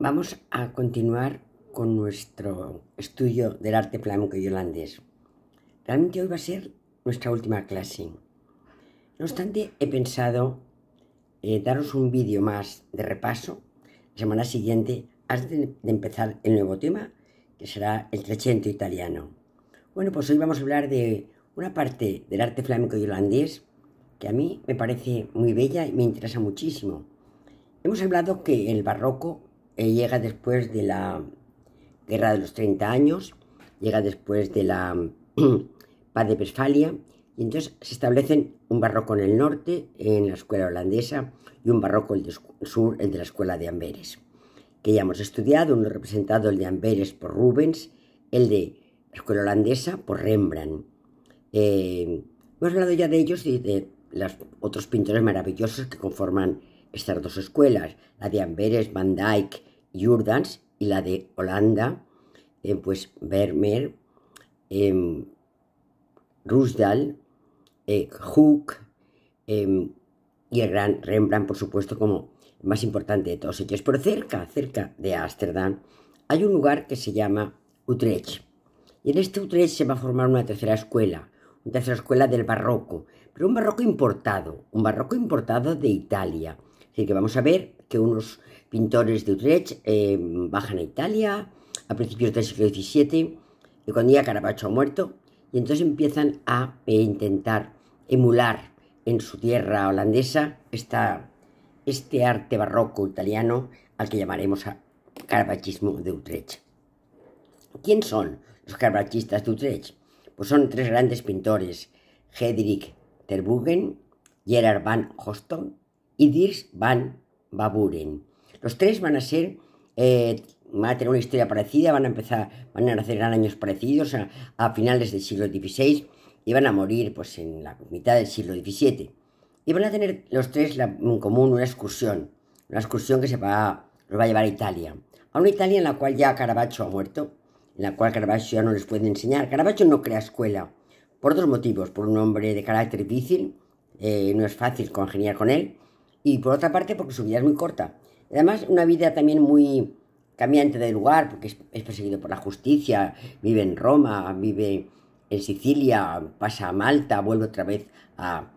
Vamos a continuar con nuestro estudio del arte flamenco y holandés. Realmente hoy va a ser nuestra última clase. No obstante, he pensado eh, daros un vídeo más de repaso la semana siguiente antes de, empezar el nuevo tema, que será el trecento italiano. Bueno, pues hoy vamos a hablar de una parte del arte flamenco y holandés que a mí me parece muy bella y me interesa muchísimo. Hemos hablado que el barroco eh, llega después de la Guerra de los 30 años, llega después de la Paz de Westfalia, y entonces se establecen un barroco en el norte, en la escuela holandesa, y un barroco en el sur, el de la escuela de Amberes, que ya hemos estudiado, uno representado el de Amberes por Rubens, el de la escuela holandesa por Rembrandt. Eh, hemos hablado ya de ellos y de los otros pintores maravillosos que conforman estas dos escuelas, la de Amberes, Van Dyck, Jordans y la de Holanda, eh, pues Vermeer, em, eh, Rusdal, Hook em, y el gran Rembrandt, por supuesto, como más importante de todos ellos. Pero cerca, cerca de Ámsterdam, hay un lugar que se llama Utrecht. Y en este Utrecht se va a formar una tercera escuela, una tercera escuela del barroco, pero un barroco importado, un barroco importado de Italia. Así que vamos a ver que unos pintores de Utrecht eh, bajan a Italia a principios del siglo XVII, y cuando ya Caravaggio muerto, y entonces empiezan a eh, intentar emular en su tierra holandesa este arte barroco italiano al que llamaremos carabachismo de Utrecht. ¿Quiénes son los carabachistas de Utrecht? Pues son tres grandes pintores, Hedrich Terbugen, Gerard van Hoston y Dirks van Baburen. Los tres van a ser, eh, tener una historia parecida, van a empezar, van a nacer en años parecidos, a, finales del siglo XVI, y van a morir pues en la mitad del siglo XVII. Y van a tener los tres en común una excursión, una excursión que se va, los va a llevar a Italia, a una Italia en la cual ya Caravaggio ha muerto, en la cual Caravaggio ya no les puede enseñar. Caravaggio no crea escuela, por dos motivos, por un hombre de carácter difícil, eh, no es fácil congeniar con él, y por otra parte porque su vida es muy corta. Además, una vida también muy cambiante de lugar, porque es, perseguido por la justicia, vive en Roma, vive en Sicilia, pasa a Malta, vuelve otra vez a,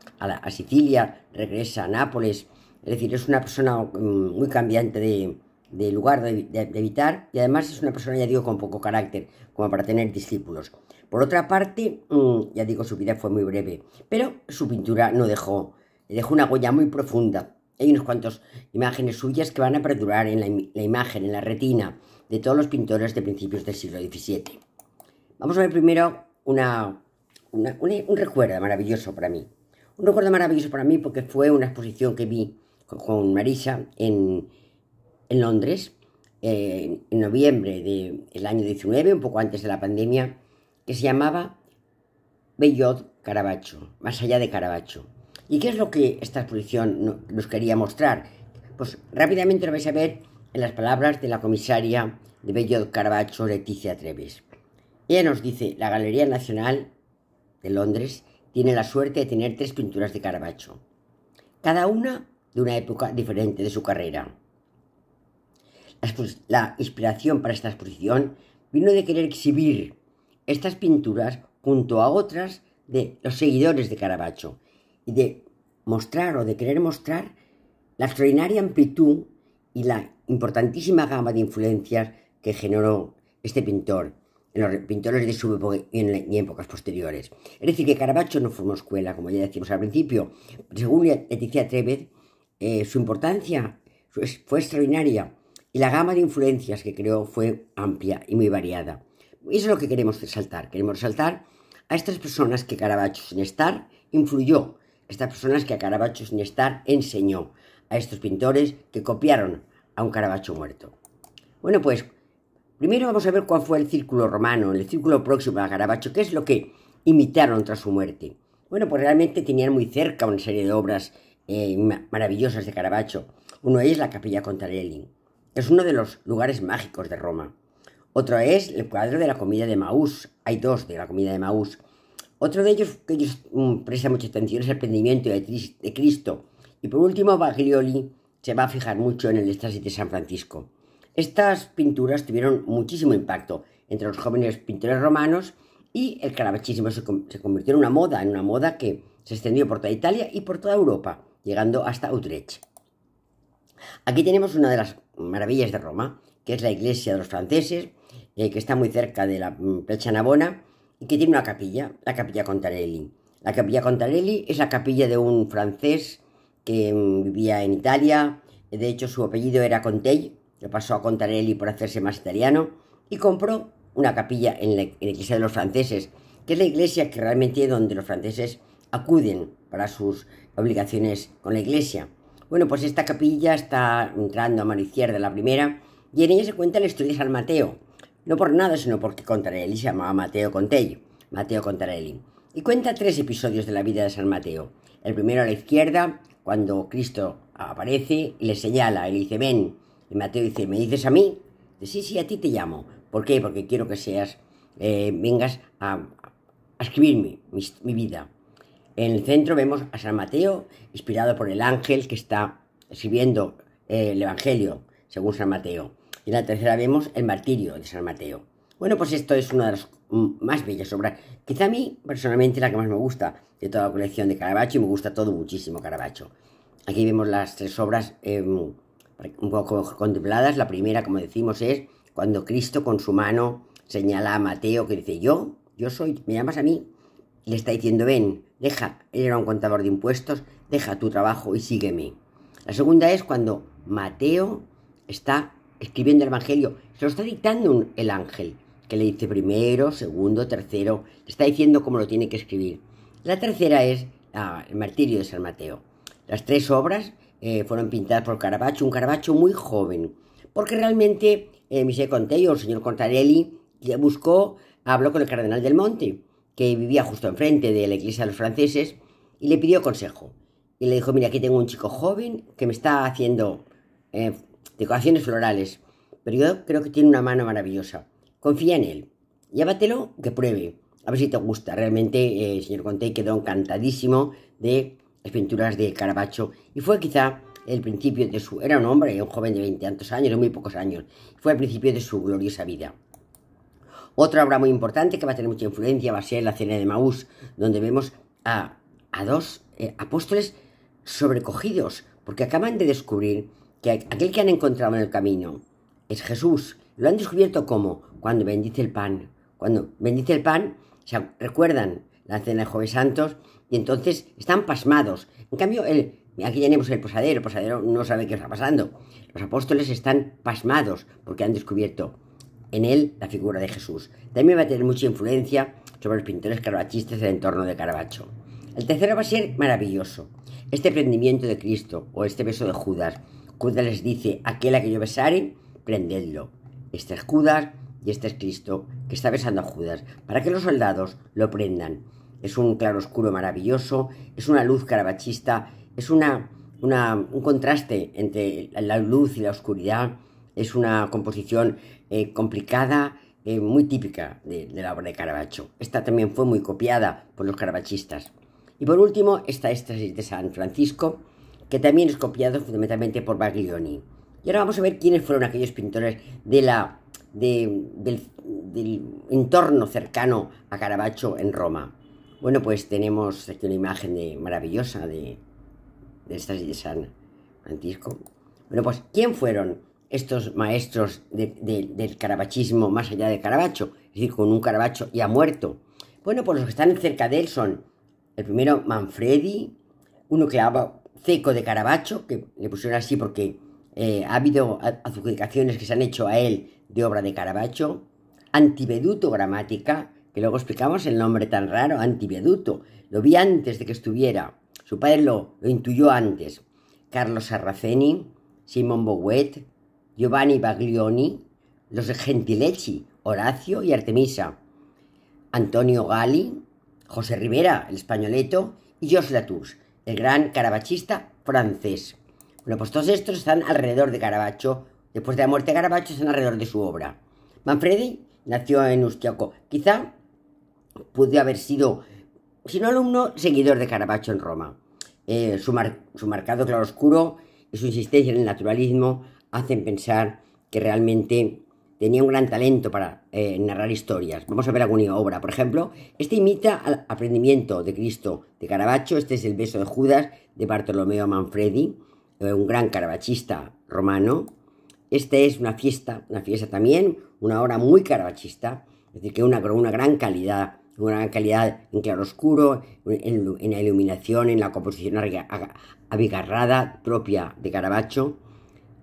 Sicilia, regresa a Nápoles. Es decir, es una persona mm, muy cambiante de, lugar de, de, de, evitar y además es una persona, ya digo, con poco carácter, como para tener discípulos. Por otra parte, mm, ya digo, su vida fue muy breve, pero su pintura no dejó deja dejó una huella muy profunda. Hay unos cuantos imágenes suyas que van a perdurar en la, imagen, en la retina de todos los pintores de principios del siglo XVII. Vamos a ver primero una, un, recuerdo maravilloso para mí. Un recuerdo maravilloso para mí porque fue una exposición que vi con, Marisa en, Londres eh, en noviembre del año 19, un poco antes de la pandemia, que se llamaba Bellot Caravaggio, más allá de Caravaggio. ¿Y qué es lo que esta exposición nos quería mostrar? Pues rápidamente lo vais a ver en las palabras de la comisaria de Bello Carabacho, Leticia Treves. Ella nos dice, la Galería Nacional de Londres tiene la suerte de tener tres pinturas de Carabacho, cada una de una época diferente de su carrera. La inspiración para esta exposición vino de querer exhibir estas pinturas junto a otras de los seguidores de Carabacho, y de mostrar o de querer mostrar la extraordinaria amplitud y la importantísima gama de influencias que generó este pintor en los pintores de su época y en, épocas posteriores. Es decir, que Caravaggio no formó escuela, como ya decimos al principio. Según Leticia Trevet, eh, su importancia fue extraordinaria y la gama de influencias que creó fue amplia y muy variada. Y eso es lo que queremos resaltar. Queremos resaltar a estas personas que Caravaggio, sin estar, influyó estas personas que a Caravaggio sin estar enseñó, a estos pintores que copiaron a un Caravaggio muerto. Bueno, pues primero vamos a ver cuál fue el círculo romano, el círculo próximo a Caravaggio, qué es lo que imitaron tras su muerte. Bueno, pues realmente tenían muy cerca una serie de obras eh, maravillosas de Caravaggio. Uno es la Capilla Contarelli. Es uno de los lugares mágicos de Roma. Otro es el cuadro de la comida de Maús. Hay dos de la comida de Maús otro de ellos que ellos mm, presta mucha atención es el prendimiento de, Cristo. Y por último, Baglioli se va a fijar mucho en el éxtasis de San Francisco. Estas pinturas tuvieron muchísimo impacto entre los jóvenes pintores romanos y el carabachismo se, convirtió en una moda, en una moda que se extendió por toda Italia y por toda Europa, llegando hasta Utrecht. Aquí tenemos una de las maravillas de Roma, que es la iglesia de los franceses, eh, que está muy cerca de la mm, Plecha Navona, y que tiene una capilla, la capilla Contarelli. La capilla Contarelli es la capilla de un francés que mm, vivía en Italia, de hecho su apellido era Contei, que pasó a Contarelli por hacerse más italiano, y compró una capilla en la, iglesia de los franceses, que es la iglesia que realmente es donde los franceses acuden para sus obligaciones con la iglesia. Bueno, pues esta capilla está entrando a mano de la primera, y en ella se cuenta el estudio de San Mateo, no por nada, sino porque Contarelli se llamaba Mateo Contello, Mateo Contarelli. Y cuenta tres episodios de la vida de San Mateo. El primero a la izquierda, cuando Cristo aparece le señala, y le dice, ven. Y Mateo dice, ¿me dices a mí? Dice, sí, sí, a ti te llamo. ¿Por qué? Porque quiero que seas, eh, vengas a, escribirme mi, vida. En el centro vemos a San Mateo, inspirado por el ángel que está escribiendo eh, el Evangelio, según San Mateo y en la tercera vemos el martirio de San Mateo. Bueno, pues esto es una de las más bellas obras. Quizá a mí, personalmente, la que más me gusta de toda la colección de Caravaggio y me gusta todo muchísimo Caravaggio. Aquí vemos las tres obras em, un poco contempladas. La primera, como decimos, es cuando Cristo con su mano señala a Mateo que dice, yo, yo soy, me llamas a mí. Le está diciendo, ven, deja, él era un contador de impuestos, deja tu trabajo y sígueme. La segunda es cuando Mateo está escribiendo el Evangelio, se lo está dictando el ángel, que le dice primero, segundo, tercero, le está diciendo cómo lo tiene que escribir. La tercera es el martirio de San Mateo. Las tres obras eh, fueron pintadas por Caravaggio, un Caravaggio muy joven, porque realmente eh, Michel Contello, el señor Contarelli, buscó, habló con el cardenal del Monte, que vivía justo enfrente de la iglesia de los franceses, y le pidió consejo. Y le dijo, mira, aquí tengo un chico joven que me está haciendo eh, decoraciones florales, pero yo creo que tiene una mano maravillosa. Confía en él. Llévatelo, que pruebe. A ver si te gusta. Realmente, El eh, señor conté, quedó encantadísimo de las pinturas de Carabacho y fue quizá el principio de su... Era un hombre, un joven de tantos años, de muy pocos años. Fue el principio de su gloriosa vida. Otra obra muy importante que va a tener mucha influencia va a ser la cena de Maús, donde vemos a, a dos eh, apóstoles sobrecogidos, porque acaban de descubrir que aquel que han encontrado en el camino es Jesús. Lo han descubierto como cuando bendice el pan. Cuando bendice el pan, se recuerdan la cena de Jueves Santos y entonces están pasmados. En cambio, el, aquí tenemos el posadero, el posadero no sabe qué está pasando. Los apóstoles están pasmados porque han descubierto en él la figura de Jesús. También va a tener mucha influencia sobre los pintores carabachistas del entorno de Carabacho El tercero va a ser maravilloso. Este prendimiento de Cristo o este beso de Judas Judas les dice, aquel a que yo besare, prendedlo. Este es Judas y este es Cristo, que está besando a Judas, para que los soldados lo prendan. Es un claroscuro maravilloso, es una luz carabachista, es una, un contraste entre la luz y la oscuridad, es una composición eh, complicada, eh, muy típica de, la obra de Caravaggio. Esta también fue muy copiada por los carabachistas. Y por último esta esta de San Francisco, que también es copiado fundamentalmente por Baglioni. Y ahora vamos a ver quiénes fueron aquellos pintores del, entorno cercano a Caravaggio en Roma. Bueno, pues tenemos aquí una imagen maravillosa de, de de San Francisco. Bueno, pues ¿quién fueron estos maestros del carabachismo más allá de Caravaggio? Es decir, con un Caravaggio ya muerto. Bueno, pues los que están cerca de él son el primero Manfredi, uno que hablaba Ceco de Carabacho, que le pusieron así porque eh, ha habido adjudicaciones que se han hecho a él de obra de Carabacho, Antiveduto Gramática, que luego explicamos el nombre tan raro, Antiveduto, lo vi antes de que estuviera, su padre lo, intuyó antes, Carlos Sarraceni, Simón Bouet, Giovanni Baglioni, los Gentilecci, Horacio y Artemisa, Antonio Gali, José Rivera, el españoleto, y Jos Latours gran carabachista francés. Bueno, pues todos estos están alrededor de Caravaggio. Después de la muerte de Caravaggio, están alrededor de su obra. Manfredi nació en Ustiaco. Quizá pudo haber sido, si no alumno, seguidor de Caravaggio en Roma. Eh, su, su marcado claroscuro y su insistencia en el naturalismo hacen pensar que realmente tenía un gran talento para eh, narrar historias. Vamos a ver alguna obra. Por ejemplo, este imita al aprendimiento de Cristo de Caravaggio. Este es el beso de Judas de Bartolomeo Manfredi, eh, un gran carabachista romano. Este es una fiesta, una fiesta también, una obra muy carabachista. es decir, que una, una gran calidad, una gran calidad en claroscuro, en, en la iluminación, en la composición abigarrada propia de Caravaggio.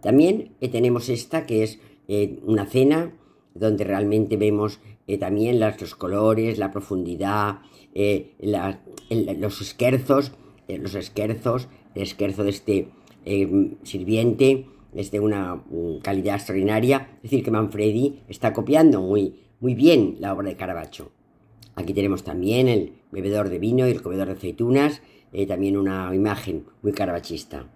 También eh, tenemos esta que es eh, una cena donde realmente vemos eh, también los colores, la profundidad, eh, los esquerzos, los esquerzos, el esquerzo de este sirviente es de una mm, calidad extraordinaria. Es decir, que Manfredi está copiando muy, muy bien la obra de Caravaggio. Aquí tenemos también el bebedor de vino y el comedor de aceitunas, también una imagen muy caravachista.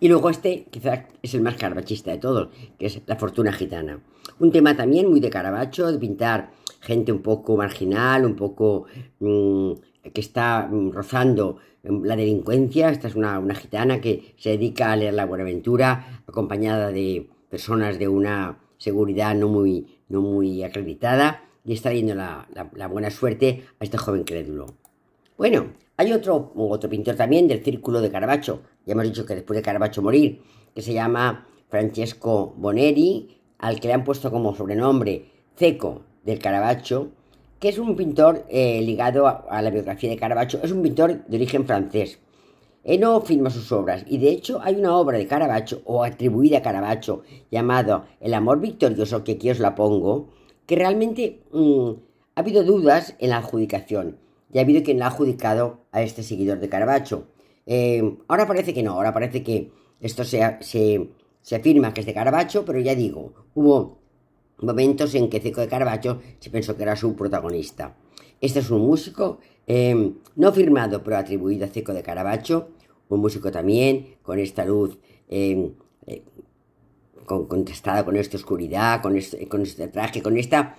Y luego este, quizás es el más carabachista de todos, que es La Fortuna Gitana. Un tema también muy de carabacho, de pintar gente un poco marginal, un poco mm, que está mm, rozando mm, la delincuencia. Esta es una, gitana que se dedica a leer la Buenaventura, acompañada de personas de una seguridad no muy, no muy acreditada, y está yendo la, la buena suerte a este joven crédulo. Bueno, hay otro, pintor también del círculo de Caravaggio, ya hemos dicho que después de Caravaggio morir, que se llama Francesco Boneri, al que le han puesto como sobrenombre Ceco del Caravaggio, que es un pintor eh, ligado a, la biografía de Caravaggio, es un pintor de origen francés. Él no firma sus obras y de hecho hay una obra de Caravaggio o atribuida a Caravaggio llamada El amor victorioso, que aquí os la pongo, que realmente mm, ha habido dudas en la adjudicación y ha habido quien la ha adjudicado a este seguidor de Carabacho. Eh, ahora parece que no, ahora parece que esto se, se, afirma que es de Carabacho, pero ya digo, hubo momentos en que Ceco de Carabacho se pensó que era su protagonista. Este es un músico eh, no firmado, pero atribuido a Ceco de Carabacho. un músico también con esta luz eh, con, contrastada con esta oscuridad, con este, este traje, con esta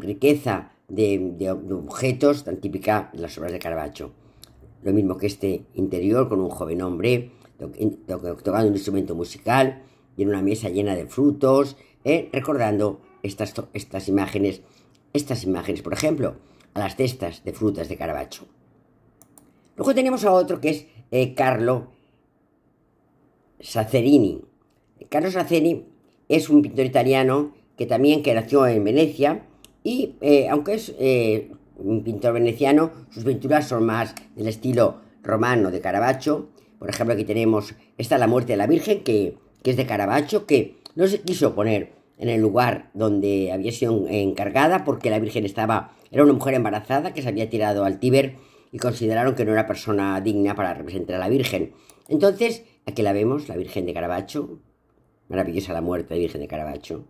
riqueza de, objetos tan típica de las obras de Caravaggio. Lo mismo que este interior con un joven hombre tocando un instrumento musical y en una mesa llena de frutos, eh, recordando estas, estas imágenes, estas imágenes, por ejemplo, a las testas de frutas de Caravaggio. Luego tenemos a otro que es eh, Carlo Sacerini. Carlo Sacerini es un pintor italiano que también que nació en Venecia y eh, aunque es eh, un pintor veneciano, sus pinturas son más del estilo romano de Caravaggio. Por ejemplo, aquí tenemos esta La muerte de la Virgen, que, es de Caravaggio, que no se quiso poner en el lugar donde había sido encargada porque la Virgen estaba, era una mujer embarazada que se había tirado al Tíber y consideraron que no era persona digna para representar a la Virgen. Entonces, aquí la vemos, la Virgen de Caravaggio. Maravillosa la muerte de la Virgen de Caravaggio.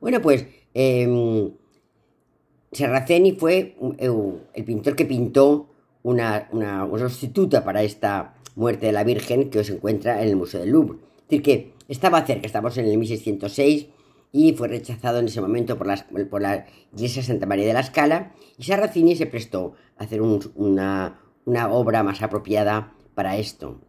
Bueno, pues em, Serraceni fue el pintor que pintó una, sustituta para esta muerte de la Virgen que se encuentra en el Museo del Louvre. Es decir, que estaba cerca, estamos en el 1606 y fue rechazado en ese momento por, la iglesia Santa María de la Scala y Sarracini se prestó a hacer una, obra más apropiada para esto.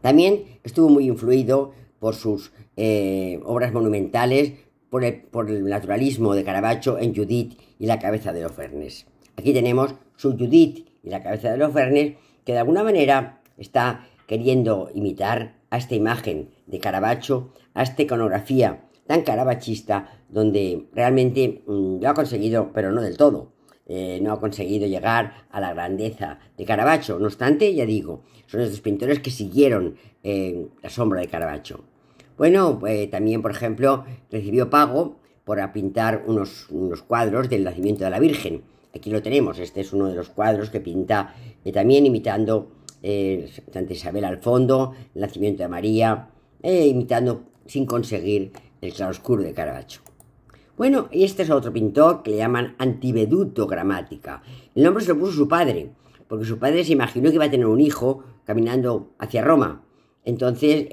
También estuvo muy influido por sus eh, obras monumentales, por el, naturalismo de Caravaggio en Judith y la cabeza de los Fernes. Aquí tenemos su Judith y la cabeza de los Fernes, que de alguna manera está queriendo imitar a esta imagen de Caravaggio, a esta iconografía tan carabachista, donde realmente mm, lo ha conseguido, pero no del todo. Eh, no ha conseguido llegar a la grandeza de Caravaggio. No obstante, ya digo, son estos pintores que siguieron eh, la sombra de Caravaggio. Bueno, eh, también, por ejemplo, recibió pago por pintar unos, unos, cuadros del nacimiento de la Virgen. Aquí lo tenemos, este es uno de los cuadros que pinta y eh, también imitando eh, Santa Isabel al fondo, el nacimiento de María, eh, imitando sin conseguir el claroscuro de Caravaggio. Bueno, y este es otro pintor que le llaman Antiveduto Gramática. El nombre se lo puso su padre, porque su padre se imaginó que iba a tener un hijo caminando hacia Roma. Entonces,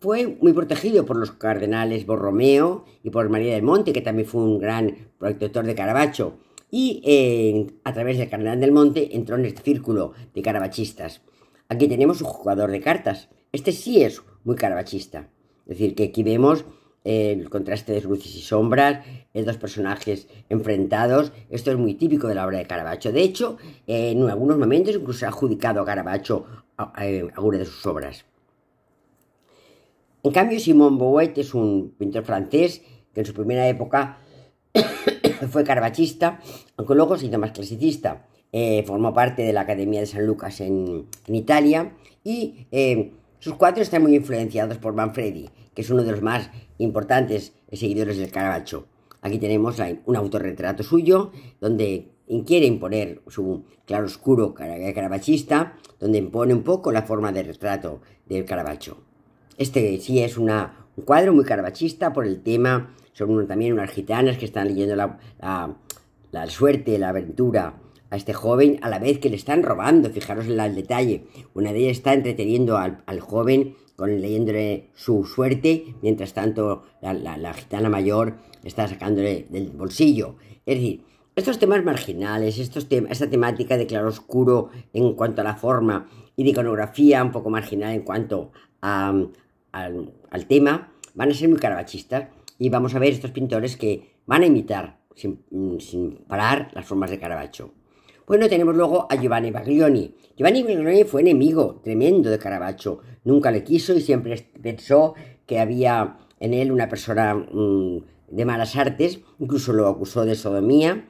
fue muy protegido por los cardenales Borromeo y por María del Monte, que también fue un gran protector de Carabacho. Y eh, a través del cardenal del Monte entró en este círculo de carabachistas. Aquí tenemos un jugador de cartas. Este sí es muy carabachista. Es decir, que aquí vemos eh, el contraste de luces y sombras, los eh, dos personajes enfrentados. Esto es muy típico de la obra de Carabacho. De hecho, en algunos momentos incluso ha adjudicado a Carabacho alguna de sus obras. En cambio, Simon Bouet es un pintor francés que en su primera época fue carabachista aunque luego se hizo más clasicista. Eh, formó parte de la Academia de San Lucas en, Italia y eh, sus cuadros están muy influenciados por Manfredi, que es uno de los más importantes seguidores del Caravaggio. Aquí tenemos un autorretrato suyo donde quiere imponer su claro-oscuro caravachista, donde impone un poco la forma de retrato del Caravaggio. Este sí es una, un cuadro muy carvachista por el tema, son también unas gitanas que están leyendo la, suerte, la aventura a este joven a la vez que le están robando, fijaros en el detalle. Una de ellas está entreteniendo al, joven con leyéndole su suerte, mientras tanto la, gitana mayor está sacándole del bolsillo. Es decir, estos temas marginales, estos esta temática de oscuro en cuanto a la forma y de iconografía un poco marginal en cuanto a, al, tema, van a ser muy carabachistas y vamos a ver estos pintores que van a imitar sin, mm, parar las formas de Caravaggio. Bueno, tenemos luego a Giovanni Baglioni. Giovanni Baglioni fue enemigo tremendo de Caravaggio. Nunca le quiso y siempre pensó que había en él una persona mm, de malas artes. Incluso lo acusó de sodomía.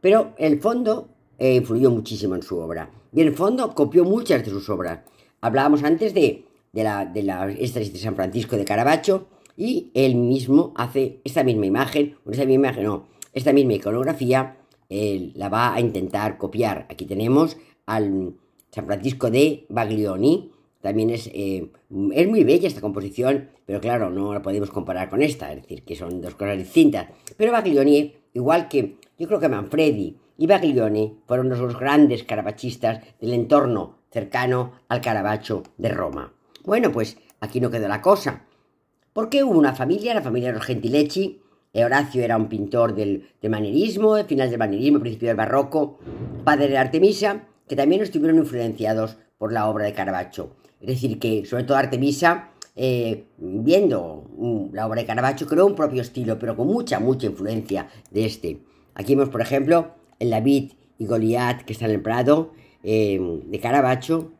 Pero el fondo eh, influyó muchísimo en su obra. Y en el fondo copió muchas de sus obras. Hablábamos antes de de la, de la de San Francisco de Carabacho y él mismo hace esta misma imagen, esta misma imagen no, esta misma iconografía él la va a intentar copiar. Aquí tenemos al San Francisco de Baglioni, también eh, es, muy bella esta composición, pero claro, no la podemos comparar con esta, es decir, que son dos cosas distintas. Pero Baglioni, igual que yo creo que Manfredi y Baglioni fueron los grandes carabachistas del entorno cercano al Carabacho de Roma. Bueno, pues aquí no quedó la cosa. Porque hubo una familia, la familia de los Gentilecci. Horacio era un pintor del, del manierismo, final del manierismo, principio del barroco, padre de Artemisa, que también estuvieron influenciados por la obra de Caravaggio. Es decir, que sobre todo Artemisa, eh, viendo mm, la obra de Caravaggio, creó un propio estilo, pero con mucha, mucha influencia de este. Aquí vemos, por ejemplo, el David y Goliat que está en el Prado eh, de Caravaggio,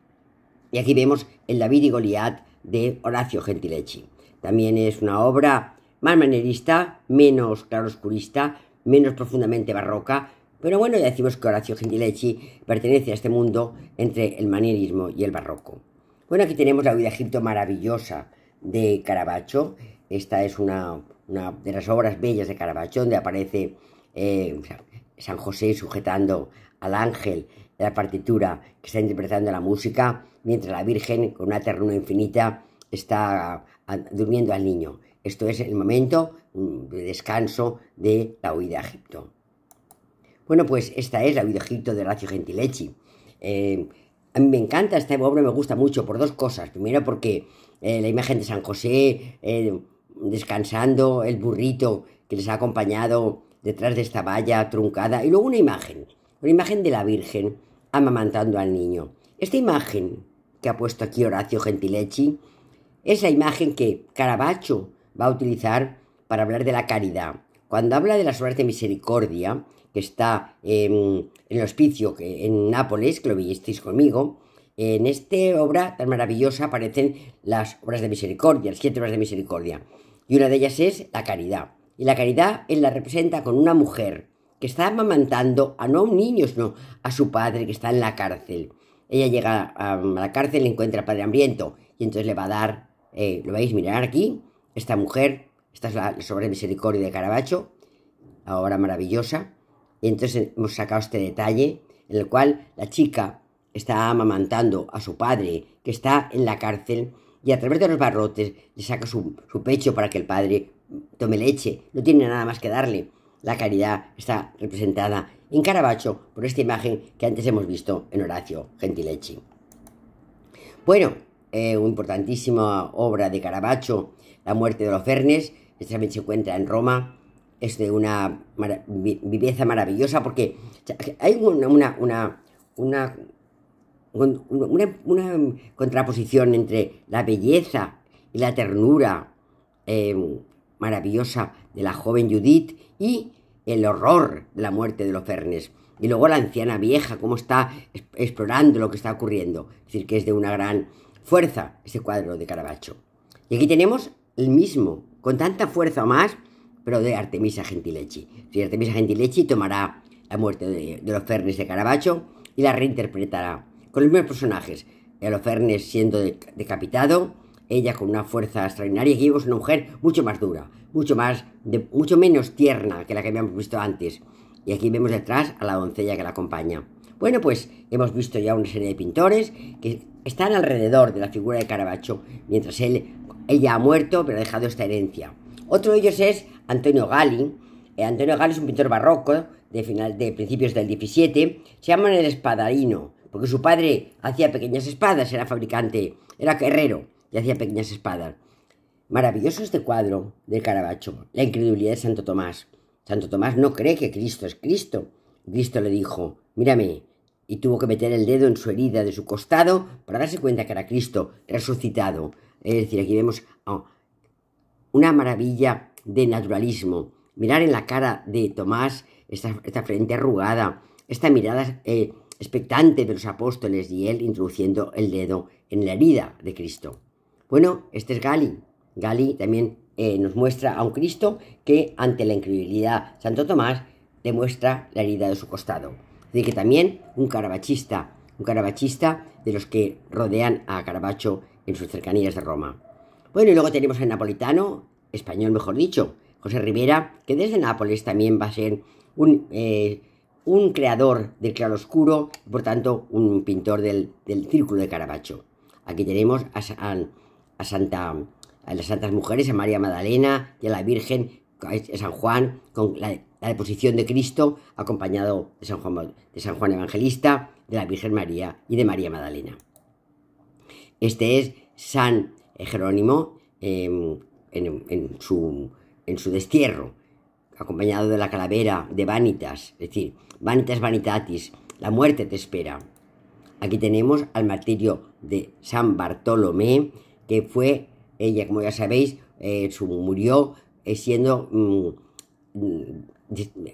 y aquí vemos el David y Goliat de Horacio Gentilecci. También es una obra más manierista, menos claroscurista, menos profundamente barroca, pero bueno, ya decimos que Horacio Gentilecci pertenece a este mundo entre el manierismo y el barroco. Bueno, aquí tenemos la vida Egipto maravillosa de Caravaggio. Esta es una, de las obras bellas de Caravaggio, donde aparece eh, San José sujetando al ángel la partitura que está interpretando la música, mientras la Virgen, con una ternura infinita, está ah, durmiendo al niño. Esto es el momento mm, de descanso de la huida a Egipto. Bueno, pues esta es la huida a Egipto de Horacio Gentilecci. Eh, a mí me encanta esta obra, me gusta mucho por dos cosas. Primero porque eh, la imagen de San José eh, descansando, el burrito que les ha acompañado detrás de esta valla truncada, y luego una imagen, una imagen de la Virgen amamantando al niño. Esta imagen que ha puesto aquí Horacio Gentilecci es la imagen que Caravaggio va a utilizar para hablar de la caridad. Cuando habla de las obras de misericordia, que está en, el hospicio en Nápoles, que lo visteis conmigo, en esta obra tan maravillosa aparecen las obras de misericordia, las siete obras de misericordia. Y una de ellas es la caridad. Y la caridad él la representa con una mujer que está amamantando a no a un niño, a su padre que está en la cárcel. Ella llega a la cárcel, encuentra al padre hambriento y entonces le va a dar, eh, lo vais a mirar aquí, esta mujer, esta es la sobre misericordia de Caravaggio, ahora maravillosa. Y entonces hemos sacado este detalle en el cual la chica está amamantando a su padre que está en la cárcel y a través de los barrotes le saca su, su pecho para que el padre tome leche. No tiene nada más que darle la caridad está representada en Caravaggio por esta imagen que antes hemos visto en Horacio Gentilecci. Bueno, eh, una importantísima obra de Caravaggio, La muerte de los Fernes, esta también se encuentra en Roma, es de una viveza maravillosa porque hay una, contraposición entre la belleza y la ternura eh, maravillosa de la joven Judith y el horror de la muerte de los Fernes. Y luego la anciana vieja, cómo está explorando lo que está ocurriendo. Es decir, que es de una gran fuerza ese cuadro de Caravaggio. Y aquí tenemos el mismo, con tanta fuerza o más, pero de Artemisa Gentilecci. Si Artemisa Gentilecci tomará la muerte de, los Fernes de Caravaggio y la reinterpretará con los mismos personajes. Holofernes siendo decapitado ella con una fuerza extraordinaria, y vemos una mujer mucho más dura, mucho, más de, mucho menos tierna que la que habíamos visto antes. Y aquí vemos detrás a la doncella que la acompaña. Bueno, pues hemos visto ya una serie de pintores que están alrededor de la figura de Caravaggio, mientras él, ella ha muerto, pero ha dejado esta herencia. Otro de ellos es Antonio Gali. Eh, Antonio Gali es un pintor barroco de, final, de principios del 17. Se llaman el Espadarino, porque su padre hacía pequeñas espadas, era fabricante, era guerrero y hacía pequeñas espadas. Maravilloso este cuadro de carabacho la incredulidad de Santo Tomás. Santo Tomás no cree que Cristo es Cristo. Cristo le dijo, mírame, y tuvo que meter el dedo en su herida de su costado para darse cuenta que era Cristo resucitado. Es decir, aquí vemos ah, una maravilla de naturalismo. Mirar en la cara de Tomás esta, frente arrugada, esta mirada eh, expectante de los apóstoles y él introduciendo el dedo en la herida de Cristo. Bueno, este es Gali. Gali también eh, nos muestra a un Cristo que ante la incredulidad Santo Tomás demuestra la herida de su costado. De que también un carabachista, un carabachista de los que rodean a Carabacho en sus cercanías de Roma. Bueno, y luego tenemos al napolitano, español mejor dicho, José Rivera, que desde Nápoles también va a ser un, eh, un creador del oscuro, por tanto, un pintor del, círculo de Carabacho. Aquí tenemos a San a Santa a las santas mujeres, a María Magdalena y a la Virgen, a este, San Juan, con la, deposición de Cristo, acompañado de San, Juan, Evangelista, de la Virgen María y de María Magdalena. Este es San Jerónimo em, en, su, en su destierro, acompañado de la calavera de Vanitas, es decir, Vanitas Vanitatis, la muerte te espera. Aquí tenemos al martirio de San Bartolomé, que fue ella, como ya sabéis, eh, murió eh, siendo... Mm, mm,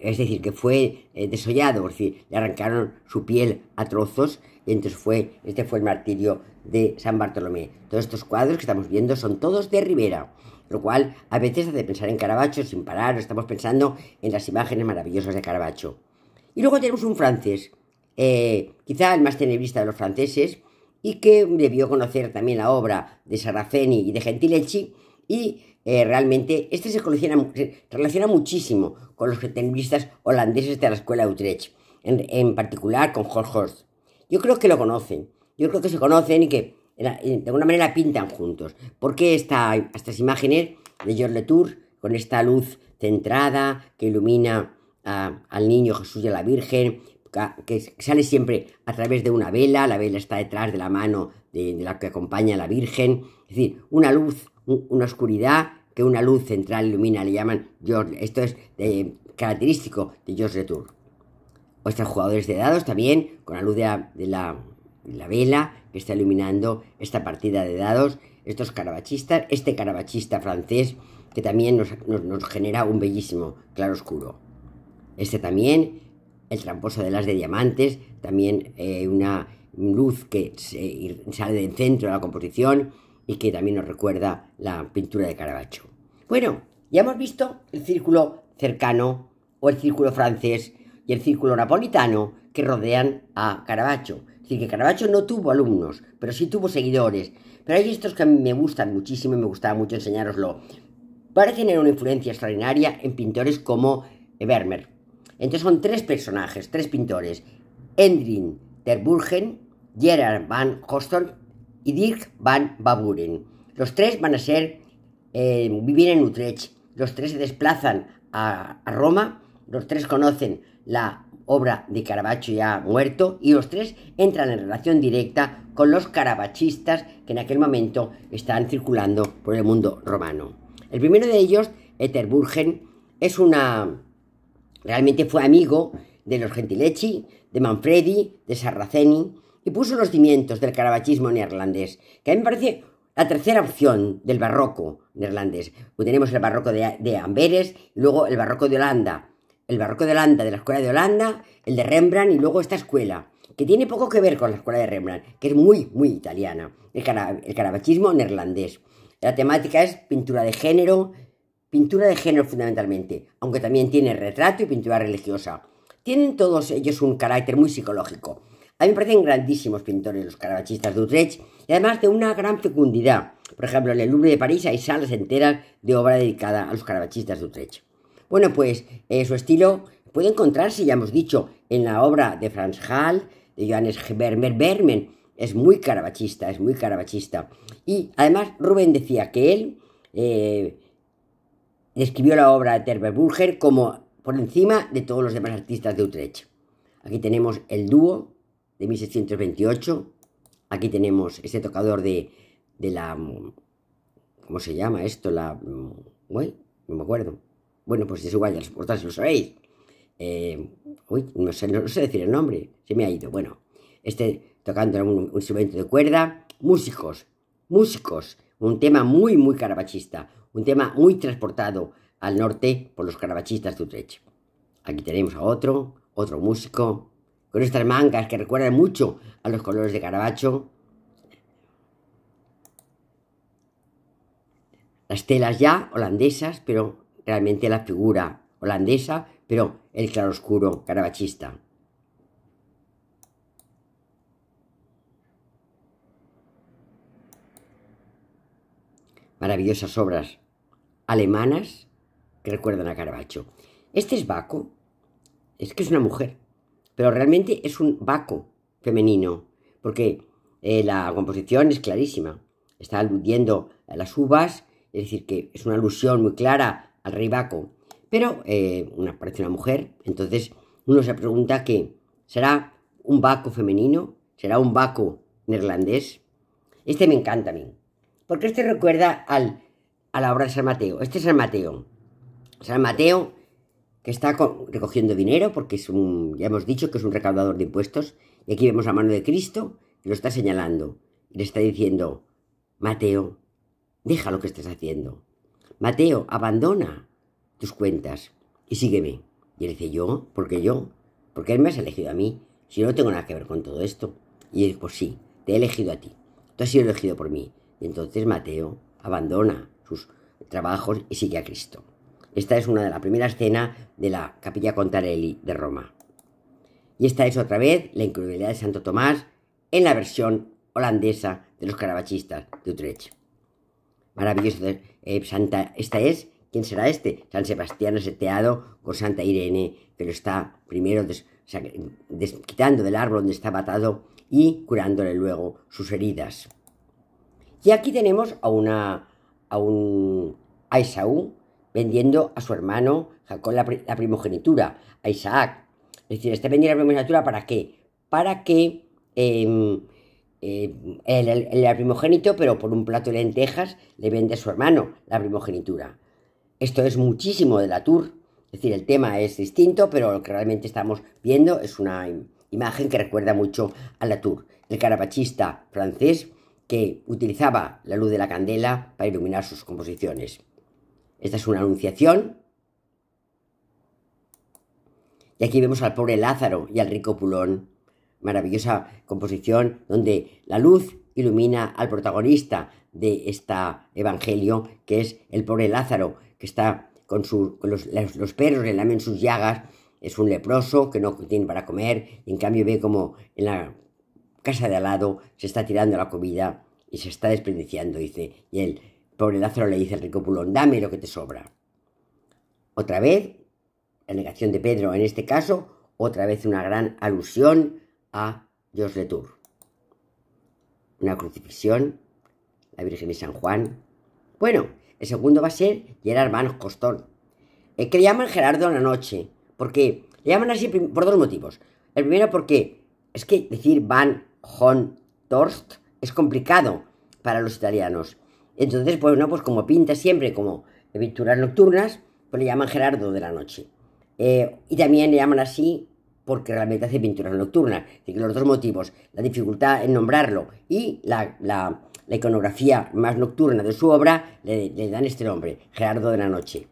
es decir, que fue eh, desollado, es decir, le arrancaron su piel a trozos y entonces fue, este fue el martirio de San Bartolomé. Todos estos cuadros que estamos viendo son todos de Rivera, lo cual a veces hace pensar en Caravaggio sin parar, estamos pensando en las imágenes maravillosas de Caravaggio. Y luego tenemos un francés, quizá el más tenebrista de los franceses, y que debió conocer también la obra de Saraceni y de Gentilecci, y eh, realmente este se relaciona, muchísimo con los tenebristas holandeses de la escuela de Utrecht, en, particular con Horst Yo creo que lo conocen, yo creo que se conocen y que de alguna manera pintan juntos. porque estas imágenes de George Letour con esta luz centrada que ilumina al niño Jesús y a la Virgen que sale siempre a través de una vela, la vela está detrás de la mano de, la que acompaña a la Virgen, es decir, una luz, una oscuridad que una luz central ilumina, le llaman George, esto es eh, característico de George Retour. O estos jugadores de dados también, con la luz de la, vela que está iluminando esta partida de dados, estos carabachistas, este carabachista francés que también nos, genera un bellísimo claroscuro. Este también, el tramposo de las de diamantes, también eh, una luz que sale del centro de la composición y que también nos recuerda la pintura de Caravaggio. Bueno, ya hemos visto el círculo cercano o el círculo francés y el círculo napolitano que rodean a Caravaggio. Es decir, que Caravaggio no tuvo alumnos, pero sí tuvo seguidores. Pero hay estos que a mí me gustan muchísimo y me gustaba mucho enseñároslo. Para tener una influencia extraordinaria en pintores como Vermeer, entonces son tres personajes, tres pintores, Endrin Terburgen, Gerard van Hostel y Dirk van Baburen. Los tres van a ser, eh, vivir en Utrecht, los tres se desplazan a, Roma, los tres conocen la obra de Caravaggio ya muerto y los tres entran en relación directa con los caravachistas que en aquel momento están circulando por el mundo romano. El primero de ellos, Eterburgen, es una Realmente fue amigo de los Gentilecci, de Manfredi, de Sarraceni y puso los cimientos del caravachismo neerlandés, que a mí me parece la tercera opción del barroco neerlandés. Pues tenemos el barroco de, Amberes, luego el barroco de Holanda, el barroco de Holanda, de la escuela de Holanda, el de Rembrandt y luego esta escuela, que tiene poco que ver con la escuela de Rembrandt, que es muy, muy italiana, el, el carabachismo neerlandés. La temática es pintura de género, pintura de género fundamentalmente, aunque también tiene retrato y pintura religiosa. Tienen todos ellos un carácter muy psicológico. A mí me parecen grandísimos pintores los caravachistas de Utrecht y además de una gran fecundidad. Por ejemplo, en el Louvre de París hay salas enteras de obra dedicada a los caravachistas de Utrecht. Bueno, pues eh, su estilo puede encontrarse, ya hemos dicho, en la obra de Franz Hall, de Johannes Vermeer Bermen. Es muy caravachista, es muy caravachista. Y además Rubén decía que él eh, describió la obra de Burger como por encima de todos los demás artistas de Utrecht. Aquí tenemos el dúo de 1628, aquí tenemos este tocador de, de la... Mm, ¿Cómo se llama esto? La... Mm, uy, no me acuerdo. Bueno, pues es igual, ya si lo sabéis. Eh, uy, no sé, no sé decir el nombre, se me ha ido. Bueno, este tocando un, un instrumento de cuerda, músicos, músicos, un tema muy, muy carabachista, un tema muy transportado al norte por los carabachistas de Utrecht. Aquí tenemos a otro, otro músico, con estas mangas que recuerdan mucho a los colores de carabacho, Las telas ya holandesas, pero realmente la figura holandesa, pero el claroscuro carabachista. Maravillosas obras alemanas que recuerdan a Carabacho. Este es Baco, es que es una mujer, pero realmente es un Baco femenino, porque eh, la composición es clarísima. Está aludiendo a las uvas, es decir, que es una alusión muy clara al rey Baco, pero eh, una, parece una mujer, entonces uno se pregunta que será un Baco femenino, será un Baco neerlandés. Este me encanta a mí, porque este recuerda al a la obra de San Mateo. Este es San Mateo. San Mateo que está recogiendo dinero porque es un, ya hemos dicho que es un recaudador de impuestos y aquí vemos a mano de Cristo y lo está señalando y le está diciendo, Mateo, deja lo que estás haciendo. Mateo, abandona tus cuentas y sígueme. Y él dice, yo, porque yo, porque él me has elegido a mí, si yo no tengo nada que ver con todo esto. Y él, dice, pues sí, te he elegido a ti, tú has sido elegido por mí. Y entonces Mateo, abandona sus trabajos y sigue a Cristo. Esta es una de las primeras escenas de la Capilla Contarelli de Roma. Y esta es otra vez la incredulidad de Santo Tomás en la versión holandesa de los carabachistas de Utrecht. Maravilloso. Eh, Santa, esta es, ¿quién será este? San Sebastián aseteado con Santa Irene, que lo está primero quitando del árbol donde está atado y curándole luego sus heridas. Y aquí tenemos a una a, un, vendiendo a su hermano Jacob la, primogenitura, a Isaac. Es decir, este vendió la primogenitura para qué? Para que em, em, el, primogénito, pero por un plato de lentejas, le vende a su hermano la primogenitura. Esto es muchísimo de la tour. Es decir, el tema es distinto, pero lo que realmente estamos viendo es una imagen que recuerda mucho a la tour. El carapachista francés que utilizaba la luz de la candela para iluminar sus composiciones. Esta es una anunciación. Y aquí vemos al pobre Lázaro y al rico Pulón. Maravillosa composición donde la luz ilumina al protagonista de este evangelio, que es el pobre Lázaro, que está con, los, perros, le lamen sus llagas, es un leproso que no tiene para comer, en cambio ve como en la casa de al lado, se está tirando la comida y se está desperdiciando, dice. Y el pobre Lázaro le dice al rico pulón, dame lo que te sobra. Otra vez, la negación de Pedro en este caso, otra vez una gran alusión a Dios de Tour. Una crucifixión, la Virgen de San Juan. Bueno, el segundo va a ser Gerard Costón, el que le llaman Gerardo en la noche, porque le llaman así por dos motivos. El primero porque es que decir van John Torst es complicado para los italianos. Entonces, no pues como pinta siempre como pinturas nocturnas, pues le llaman Gerardo de la noche. Eh, y también le llaman así porque realmente hace pinturas nocturnas. Así los dos motivos, la dificultad en nombrarlo y la, iconografía más nocturna de su obra, le, le, dan este nombre, Gerardo de la Noche.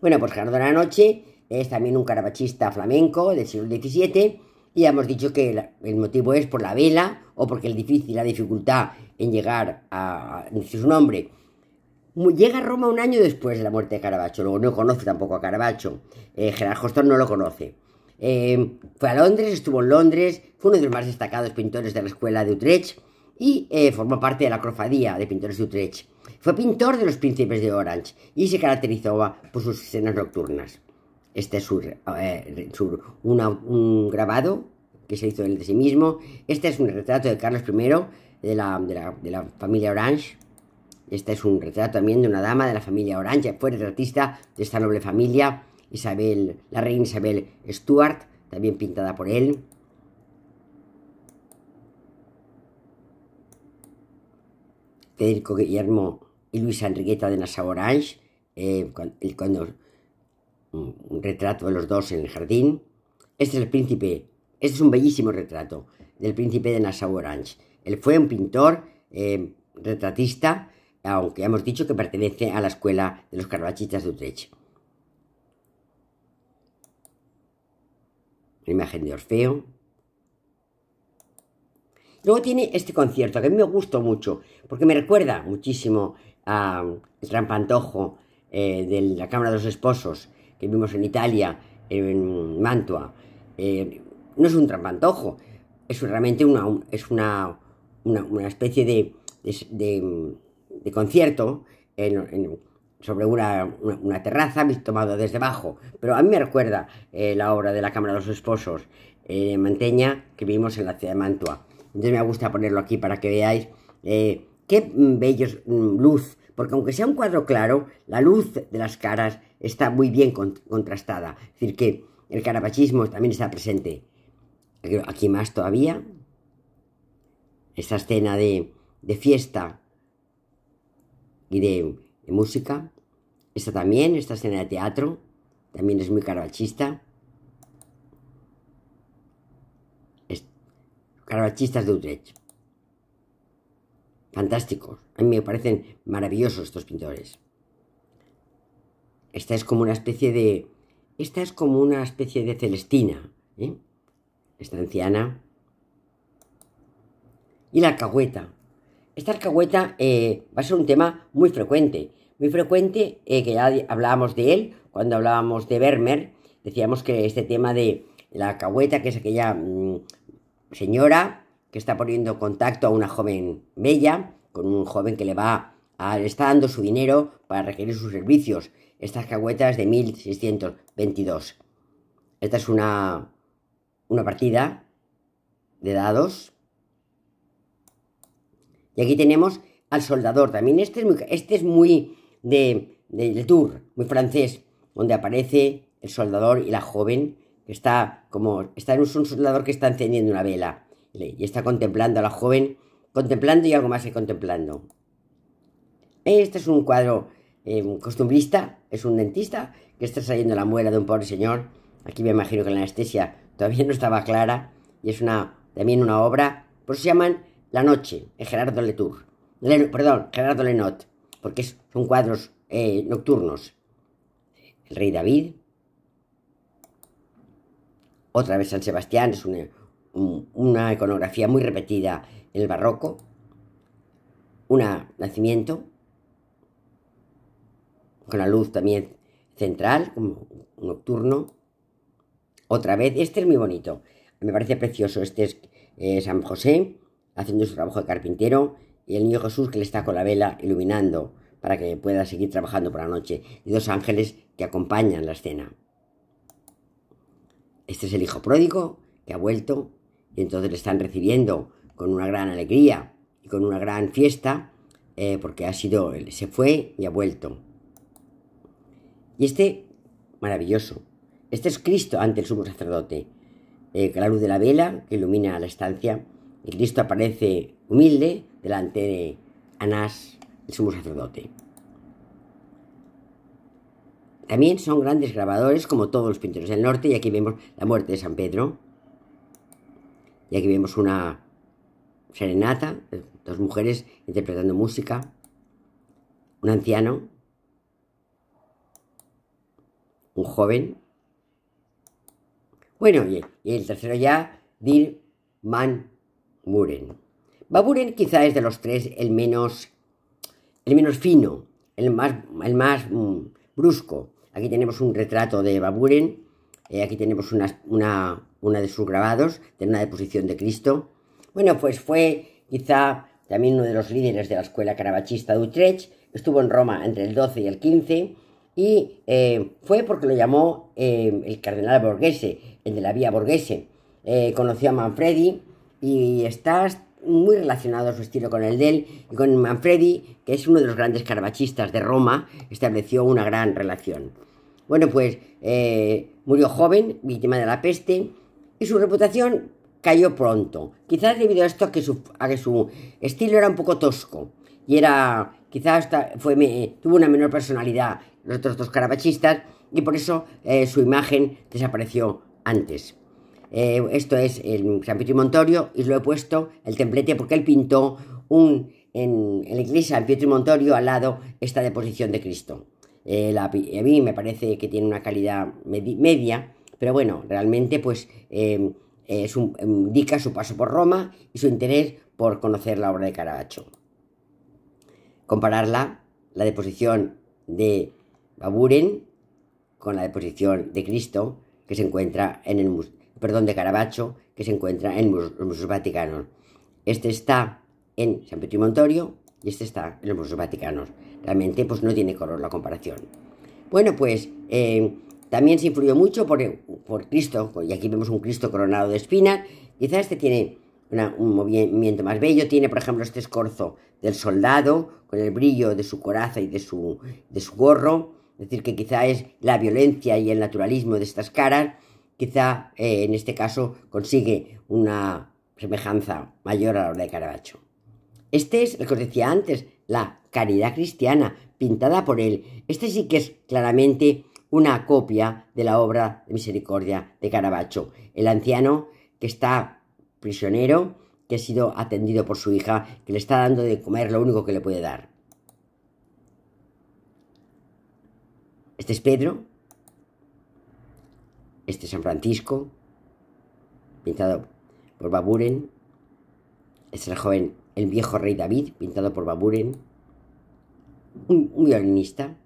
Bueno, pues Gerardo de la Noche es también un carabachista flamenco del siglo XVII y hemos dicho que el motivo es por la vela o porque el difícil, la dificultad en llegar a, su nombre. Llega a Roma un año después de la muerte de Caravaggio, luego no conoce tampoco a Caravaggio, eh, Gerard Jostor no lo conoce. Em, fue a Londres, estuvo en Londres, fue uno de los más destacados pintores de la escuela de Utrecht y eh, formó parte de la crofadía de pintores de Utrecht. Fue pintor de los príncipes de Orange y se caracterizó por sus escenas nocturnas. Este es eh, un grabado que se hizo él de sí mismo. Este es un retrato de Carlos I, de la, de la, familia Orange. Este es un retrato también de una dama de la familia Orange, fue retratista de esta noble familia, Isabel, la reina Isabel Stuart, también pintada por él. Federico Guillermo y Luisa Enriqueta de Nassau Orange, eh, cuando un retrato de los dos en el jardín. Este es el príncipe, este es un bellísimo retrato del príncipe de Nassau Orange. Él fue un pintor eh, retratista, aunque hemos dicho que pertenece a la escuela de los Carvachistas de Utrecht. La imagen de Orfeo. Luego tiene este concierto que a mí me gustó mucho, porque me recuerda muchísimo a mm, El trampantojo eh, de la Cámara de los Esposos que vimos en Italia, en Mantua, eh, no es un trampantojo, es realmente una, es una, especie de, concierto sobre una, una, terraza tomada desde abajo. Pero a mí me recuerda eh, la obra de la Cámara de los Esposos eh, Manteña que vimos en la ciudad de Mantua. Entonces me gusta ponerlo aquí para que veáis qué bellos mm, luz, porque aunque sea un cuadro claro, la luz de las caras está muy bien contrastada. Es decir, que el carabachismo también está presente. Aquí más todavía. Esta escena de, fiesta y de, música. Esta también, esta escena de teatro, también es muy caravachista. Carabachistas de Utrecht. Fantásticos. A mí me parecen maravillosos estos pintores. Esta es como una especie de. Esta es como una especie de Celestina, ¿eh? Esta anciana. Y la cagüeta Esta alcahueta eh, va a ser un tema muy frecuente. Muy frecuente, eh, que ya hablábamos de él cuando hablábamos de Bermer, Decíamos que este tema de la alcahueta, que es aquella mm, señora que está poniendo contacto a una joven bella, con un joven que le va le está dando su dinero para requerir sus servicios estas cagüetas de 1622. Esta es una, una partida de dados. Y aquí tenemos al soldador también. Este es muy, este es muy de, de, Tour, muy francés, donde aparece el soldador y la joven que está como está en un soldador que está encendiendo una vela y está contemplando a la joven, contemplando y algo más que contemplando. Este es un cuadro eh, costumbrista es un dentista que está saliendo la muela de un pobre señor. Aquí me imagino que la anestesia todavía no estaba clara. Y es una, también una obra, por eso se llaman La Noche, de Gerardo Letour. perdón, Gerardo Lenot, porque son cuadros eh, nocturnos. El Rey David. Otra vez San Sebastián, es una, una iconografía muy repetida en el barroco. Una nacimiento, con la luz también central, como nocturno. Otra vez, este es muy bonito. Me parece precioso. Este es eh, San José haciendo su trabajo de carpintero y el niño Jesús que le está con la vela iluminando para que pueda seguir trabajando por la noche. Y dos ángeles que acompañan la escena. Este es el hijo pródigo que ha vuelto y entonces le están recibiendo con una gran alegría y con una gran fiesta eh, porque ha sido, se fue y ha vuelto. Y este, maravilloso, este es Cristo ante el sumo sacerdote. Eh, la luz de la vela que ilumina la estancia, y Cristo aparece humilde delante de Anás, el sumo sacerdote. También son grandes grabadores, como todos los pintores del norte, y aquí vemos la muerte de San Pedro. Y aquí vemos una serenata, dos mujeres interpretando música, un anciano un joven. Bueno, y el tercero ya, Dir Buren... Muren. Baburen quizá es de los tres el menos, el menos fino, el más, el más mm, brusco. Aquí tenemos un retrato de Baburen, eh, aquí tenemos una, una, de sus grabados, de una deposición de Cristo. Bueno, pues fue quizá también uno de los líderes de la escuela carabachista de Utrecht, estuvo en Roma entre el 12 y el 15, y eh, fue porque lo llamó eh, el cardenal Borghese, el de la vía Borghese. Eh, conoció a Manfredi y está muy relacionado su estilo con el de él y con Manfredi, que es uno de los grandes carbachistas de Roma, estableció una gran relación. Bueno, pues murió joven, víctima de la peste, y su reputación cayó pronto. Quizás debido a esto que su, a que su estilo era un poco tosco y era quizás fue, tuvo una menor personalidad los otros dos carabachistas, y por eso eh, su imagen desapareció antes. Eh, esto es el San Pietro y Montorio, y lo he puesto, el templete, porque él pintó un, en, la iglesia San Pietro y Montorio al lado esta deposición de Cristo. Eh, la, a mí me parece que tiene una calidad media, pero bueno, realmente pues em, em, indica su paso por Roma y su interés por conocer la obra de Caravaggio. Compararla, la deposición de Baburen con la deposición de Cristo que se encuentra en el perdón de Caravaggio que se encuentra en los Museos Vaticanos. Este está en San Pedro y Montorio y este está en los Museos Vaticanos. Realmente pues no tiene color la comparación. Bueno, pues eh, también se influyó mucho por, Cristo, y aquí vemos un Cristo coronado de espinas. Quizás este tiene un movimiento más bello, tiene por ejemplo este escorzo del soldado, con el brillo de su coraza y de su, de su gorro. Es decir, que quizá es la violencia y el naturalismo de estas caras, quizá eh, en este caso consigue una semejanza mayor a la obra de Caravaggio. Este es, lo que os decía antes, la caridad cristiana, pintada por él. Este sí que es claramente una copia de la obra de misericordia de Caravaggio. El anciano que está prisionero, que ha sido atendido por su hija, que le está dando de comer lo único que le puede dar. Este es Pedro. Este es San Francisco, pintado por Baburen. Este es el joven, el viejo rey David, pintado por Baburen. Un, violinista.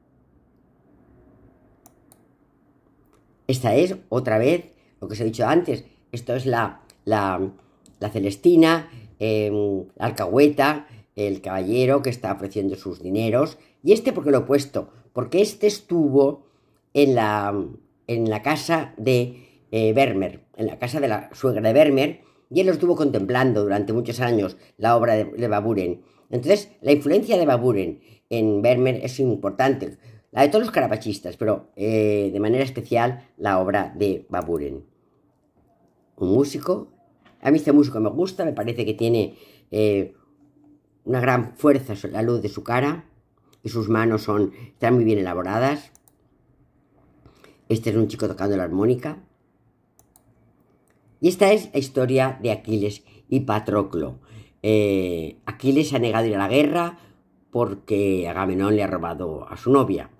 Esta es, otra vez, lo que os he dicho antes. Esto es la, la, Celestina, em, la Alcahueta, el caballero que está ofreciendo sus dineros. Y este porque lo he puesto, porque este estuvo en la, en la casa de Bermer, eh, Vermeer, en la casa de la suegra de Vermeer, y él lo estuvo contemplando durante muchos años, la obra de, Baburen. Entonces, la influencia de Baburen en Vermeer es importante, la de todos los carapachistas, pero eh, de manera especial la obra de Baburen. Un músico, a mí este músico me gusta, me parece que tiene eh, una gran fuerza la luz de su cara, y sus manos son, están muy bien elaboradas. Este es un chico tocando la armónica. Y esta es la historia de Aquiles y Patroclo. Eh, Aquiles se ha negado a ir a la guerra porque Agamenón le ha robado a su novia.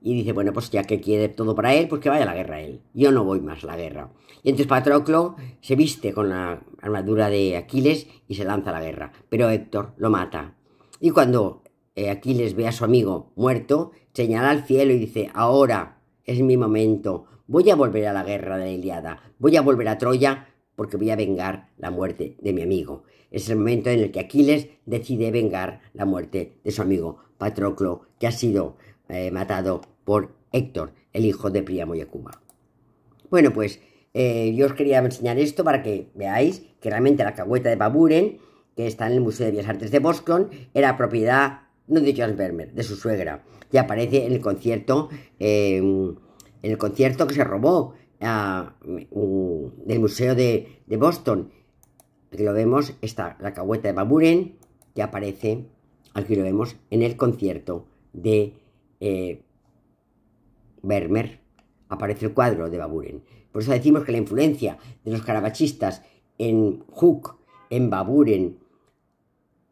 Y dice, bueno, pues ya que quiere todo para él, pues que vaya a la guerra él. Yo no voy más a la guerra. Y entonces Patroclo se viste con la armadura de Aquiles y se lanza a la guerra. Pero Héctor lo mata. Y cuando eh, Aquiles ve a su amigo muerto, señala al cielo y dice, ahora es mi momento, voy a volver a la guerra de la Iliada, voy a volver a Troya porque voy a vengar la muerte de mi amigo. Es el momento en el que Aquiles decide vengar la muerte de su amigo Patroclo, que ha sido eh, matado por Héctor, el hijo de Priamo y Acuba. Bueno, pues eh, yo os quería enseñar esto para que veáis que realmente la cagüeta de Baburen, que está en el Museo de Bellas Artes de Boscon, era propiedad no de Vermeer, de su suegra, que aparece en el concierto, eh, en el concierto que se robó mm, del Museo de, de, Boston. Aquí lo vemos, está la cagüeta de Baburen, que aparece, aquí lo vemos, en el concierto de eh, Vermeer. Aparece el cuadro de Baburen. Por eso decimos que la influencia de los carabachistas en Hook, en Baburen,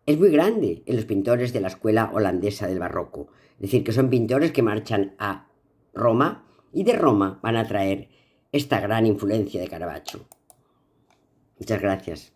es muy grande en los pintores de la escuela holandesa del barroco. Es decir, que son pintores que marchan a Roma y de Roma van a traer esta gran influencia de Caravaggio. Muchas gracias.